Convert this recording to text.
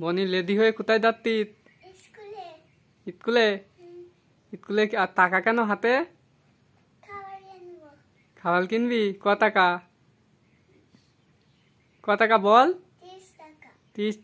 বনি লেডি হয়ে কোথায় যাচ্ছি স্কুলে স্কুলে আর টাকা কেন হাতে খাবার কিনবি ক টাকা ক টাকা বল তিরিশ টাকা